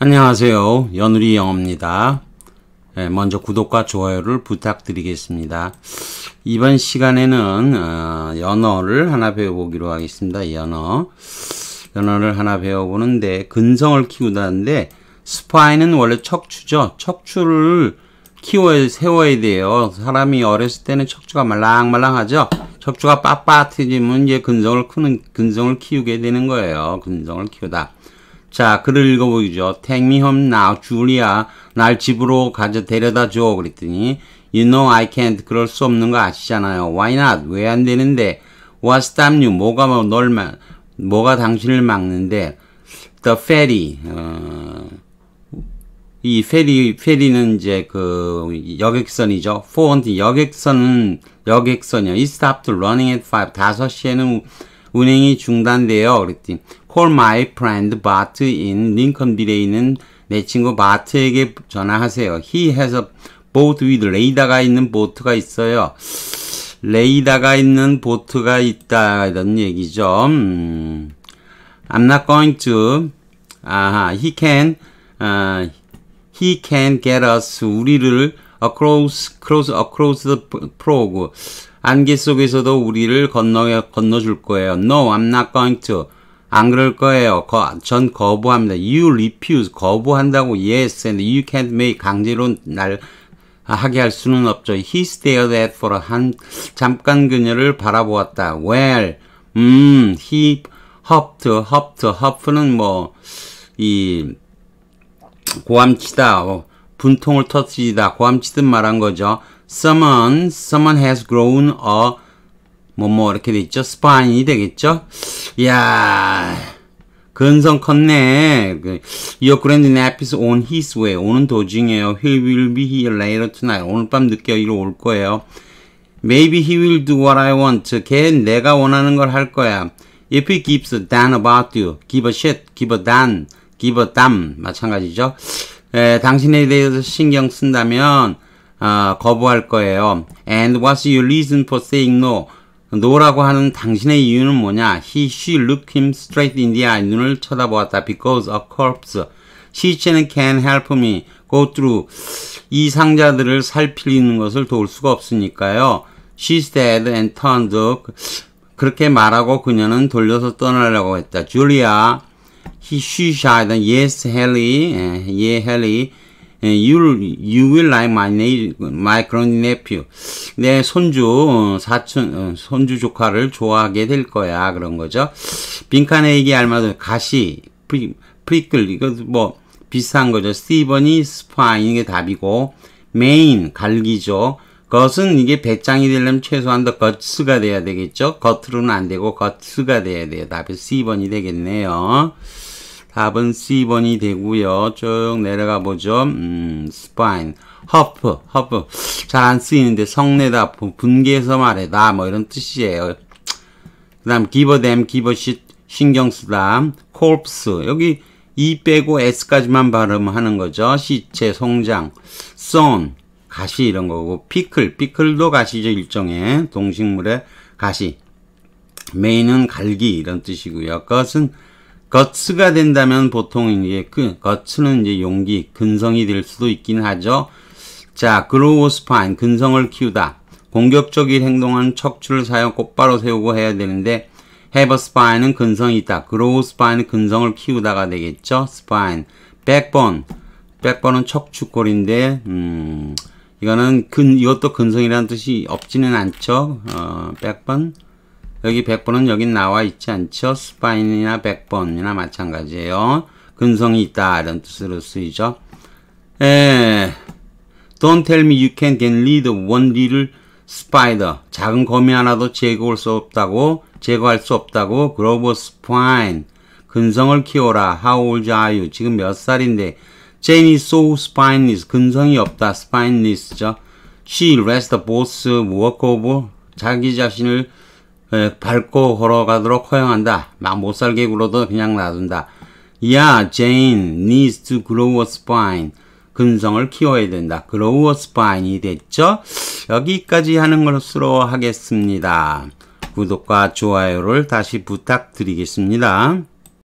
안녕하세요. 연우리 영어입니다. 예, 먼저 구독과 좋아요를 부탁드리겠습니다. 이번 시간에는 어, 연어를 하나 배워보기로 하겠습니다. 연어. 연어를 하나 배워보는데 근성을 키우다는데 스파이는 원래 척추죠. 척추를 키워 세워야 돼요. 사람이 어렸을 때는 척추가 말랑말랑하죠. 척추가 빳빳해지면 이제 근성을 크는 근성을 키우게 되는 거예요. 근성을 키우다. 자, 글을 읽어보죠 Take me home now, Julia. 날 집으로 가져 데려다 줘. 그랬더니, You know I can't. 그럴 수 없는 거 아시잖아요. Why not? 왜 안 되는데? What stop you? 뭐가 뭐, 널, 뭐가 당신을 막는데? The ferry. 어, 이 페리, 페리는 이제 그 여객선이죠. 포원트 여객선은 여객선이요. It stopped running at 5. 5시에는 운행이 중단돼요. 그랬더니 Call my friend Bart in 링컨빌에 있는 내 친구 바트에게 전화하세요. He has a boat with 레이더가 있는 보트가 있어요. 레이더가 있는 보트가 있다 이런 얘기죠. 음, I'm not going to. 아하, he can. Uh, he can get us 우리를 across across across the prog 안개 속에서도 우리를 건너 건너줄 거예요. No, I'm not going to. 안 그럴 거예요. 거, 전 거부합니다. You refuse. 거부한다고 yes and you can't make 강제로 날 하게 할 수는 없죠. He stared at for 한 잠깐 그녀를 바라보았다. Well, 음, he huffed, huffed, huff는 뭐이 고함치다, 어, 분통을 터뜨리다, 고함치듯 말한 거죠. Someone, someone has grown a 뭐뭐 이렇게 돼 있죠. 스파인이 되겠죠. 이야 근성 컸네. Your grand nephew on his way. 오는 도중에요. He will be here later tonight. 오늘 밤 늦게 여기로 올 거예요. Maybe he will do what I want. 걔 내가 원하는 걸 할 거야. If he gives a damn about you. Give a shit. Give a damn. Give a damn. 마찬가지죠. 에, 당신에 대해서 신경 쓴다면 어, 거부할 거예요. And what's your reason for saying no? 노라고 하는 당신의 이유는 뭐냐? He, she looked him straight in the eye. 눈을 쳐다보았다. Because a corpse. She, she는 can help me go through. 이 상자들을 살필리는 것을 도울 수가 없으니까요. She's dead and turned. 그렇게 말하고 그녀는 돌려서 떠나려고 했다. 줄리아, he, she, s h i e yes, Haley, 예, yeah, Haley. you, you will like my, my grandnephew. 내 손주, 어, 사촌, 어, 손주 조카를 좋아하게 될 거야. 그런 거죠. 빈칸에게 얘 알맞은 가시, 프리, 프리클, 이거 뭐, 비슷한 거죠. 스티븐이 스파인, 이게 답이고, 메인, 갈기죠. 것은 이게 배짱이 되려면 최소한 더겉스가 돼야 되겠죠. 겉으로는 안 되고, 겉스가 돼야 돼요. 답이 C번이 되겠네요. 답은 C번이 되고요. 쭉 내려가 보죠. 음, spine, 허프, 허프. 잘 안 쓰이는데 성내다, 분개해서 말해다 뭐 이런 뜻이에요. 그 다음 give them, give shit, 신경 쓰다. corpse, 여기 E 빼고 S까지만 발음하는 거죠. 시체, 송장, son, 가시 이런 거고 피클, 피클도 가시죠. 일종의 동식물의 가시. 메인은 갈기 이런 뜻이고요. 것은 거츠가 된다면 보통 이제 그 거츠는 이제 용기, 근성이 될 수도 있긴 하죠. 자, 그로우스파인 근성을 키우다. 공격적인 행동은 척추를 사용 곧바로 세우고 해야 되는데 해버 스파인은 근성이 있다. 그로우 스파인은 근성을 키우다가 되겠죠. 스파인, 백 e 백 a 은 척추골인데 음, 이거는 근 이것도 근성이라는 뜻이 없지는 않죠. 어, b a 여기 100번은 여긴 나와 있지 않죠? 스파인이나 100번이나 마찬가지예요. 근성이 있다 이런 뜻으로 쓰이죠. 에, Don't tell me you can get rid of one little spider. 작은 거미 하나도 제거할 수 없다고 제거할 수 없다고 그로버 스파인 근성을 키워라. How old are you? 지금 몇 살인데 Jane is so spineless. 근성이 없다. spineless죠. She rests both work of 자기 자신을 예, 밟고 걸어가도록 허용한다. 막 못살게 굴어도 그냥 놔둔다. 이야, 제인 needs to grow a spine. 근성을 키워야 된다. grow a spine이 됐죠? 여기까지 하는 것으로 하겠습니다. 구독과 좋아요를 다시 부탁드리겠습니다.